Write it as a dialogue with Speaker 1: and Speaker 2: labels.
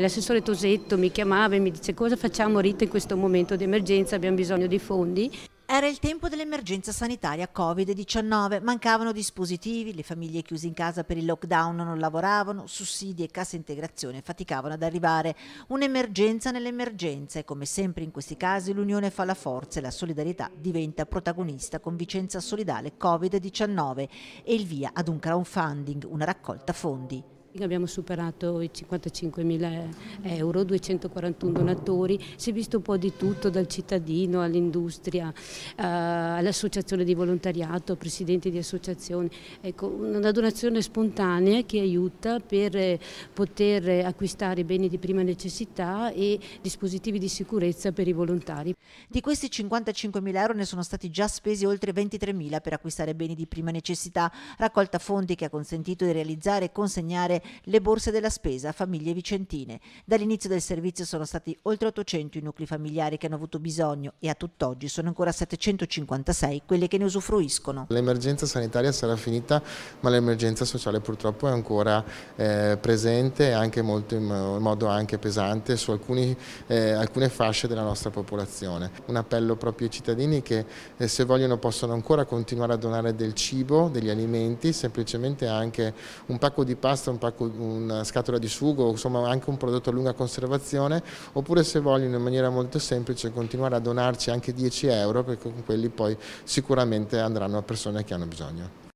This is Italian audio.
Speaker 1: L'assessore Tosetto mi chiamava e mi dice cosa facciamo Rita in questo momento di emergenza,
Speaker 2: abbiamo bisogno di fondi. Era il tempo dell'emergenza sanitaria Covid-19, mancavano dispositivi, le famiglie chiuse in casa per il lockdown non lavoravano, sussidi e cassa integrazione faticavano ad arrivare. Un'emergenza nell'emergenza e come sempre in questi casi l'unione fa la forza e la solidarietà diventa protagonista con Vicenza Solidale Covid-19 e il via ad un crowdfunding, una raccolta fondi. Abbiamo superato i
Speaker 1: 55.000 euro, 241 donatori, si è visto un po' di tutto dal cittadino all'industria, eh, all'associazione di volontariato, presidenti di associazioni, ecco, una donazione spontanea che aiuta per eh, poter acquistare beni di prima necessità e dispositivi di sicurezza per i volontari.
Speaker 2: Di questi 55.000 euro ne sono stati già spesi oltre 23.000 per acquistare beni di prima necessità, raccolta fondi che ha consentito di realizzare e consegnare le borse della spesa a famiglie vicentine. Dall'inizio del servizio sono stati oltre 800 i nuclei familiari che hanno avuto bisogno e a tutt'oggi sono ancora 756 quelle che ne usufruiscono.
Speaker 3: L'emergenza sanitaria sarà finita ma l'emergenza sociale purtroppo è ancora eh, presente e anche molto in, in, modo anche pesante su alcuni, eh, alcune fasce della nostra popolazione. Un appello proprio ai cittadini che eh, se vogliono possono ancora continuare a donare del cibo, degli alimenti, semplicemente anche un pacco di pasta, un pacco una, scatola di sugo, insomma anche un prodotto a lunga conservazione, oppure se vogliono in maniera molto semplice continuare a donarci anche 10 euro perché con quelli poi sicuramente andranno a persone che hanno bisogno.